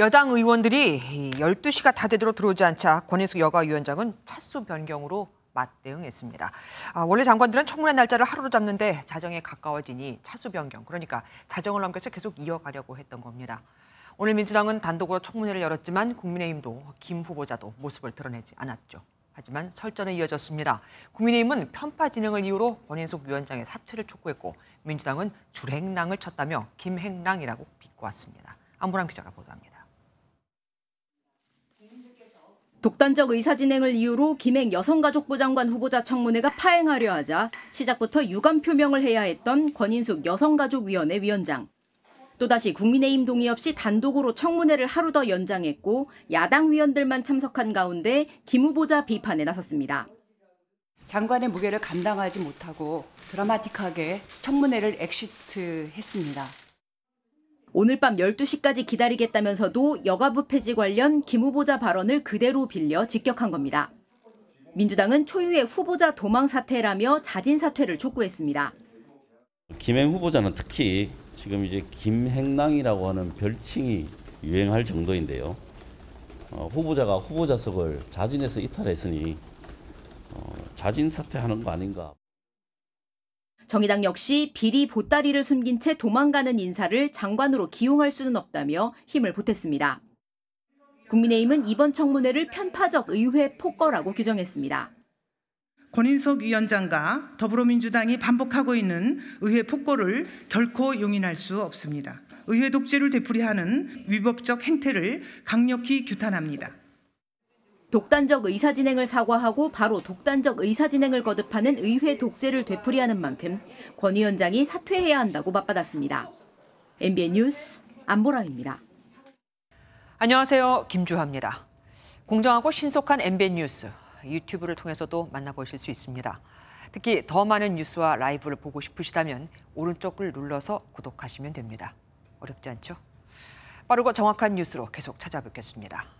여당 의원들이 12시가 다 되도록 들어오지 않자 권인숙 여가위원장은 차수 변경으로 맞대응했습니다. 아, 원래 장관들은 청문회 날짜를 하루로 잡는데 자정에 가까워지니 차수 변경, 그러니까 자정을 넘겨서 계속 이어가려고 했던 겁니다. 오늘 민주당은 단독으로 청문회를 열었지만 국민의힘도 김 후보자도 모습을 드러내지 않았죠. 하지만 설전에 이어졌습니다. 국민의힘은 편파 진행을 이유로 권인숙 위원장의 사퇴를 촉구했고 민주당은 줄행랑을 쳤다며 김행랑이라고 비꼬았습니다. 안보람 기자가 보도합니다. 독단적 의사진행을 이유로 김행 여성가족부 장관 후보자 청문회가 파행하려 하자 시작부터 유감 표명을 해야 했던 권인숙 여성가족위원회 위원장. 또다시 국민의힘 동의 없이 단독으로 청문회를 하루 더 연장했고 야당 위원들만 참석한 가운데 김 후보자 비판에 나섰습니다. 장관의 무게를 감당하지 못하고 드라마틱하게 청문회를 엑시트했습니다. 오늘 밤 12시까지 기다리겠다면서도 여가부 폐지 관련 김 후보자 발언을 그대로 빌려 직격한 겁니다. 민주당은 초유의 후보자 도망 사태라며 자진 사퇴를 촉구했습니다. 김행 후보자는 특히 지금 이제 김행랑이라고 하는 별칭이 유행할 정도인데요. 어, 후보자가 후보자석을 자진해서 이탈했으니 어, 자진 사퇴하는 거 아닌가. 정의당 역시 비리 보따리를 숨긴 채 도망가는 인사를 장관으로 기용할 수는 없다며 힘을 보탰습니다. 국민의힘은 이번 청문회를 편파적 의회 폭거라고 규정했습니다. 권인석 위원장과 더불어민주당이 반복하고 있는 의회 폭거를 결코 용인할 수 없습니다. 의회 독재를 되풀이하는 위법적 행태를 강력히 규탄합니다. 독단적 의사진행을 사과하고 바로 독단적 의사진행을 거듭하는 의회 독재를 되풀이하는 만큼 권 위원장이 사퇴해야 한다고 맞받았습니다. MBN 뉴스 안보라입니다. 안녕하세요. 김주하입니다. 공정하고 신속한 MBN 뉴스 유튜브를 통해서도 만나보실 수 있습니다. 특히 더 많은 뉴스와 라이브를 보고 싶으시다면 오른쪽을 눌러서 구독하시면 됩니다. 어렵지 않죠? 빠르고 정확한 뉴스로 계속 찾아뵙겠습니다.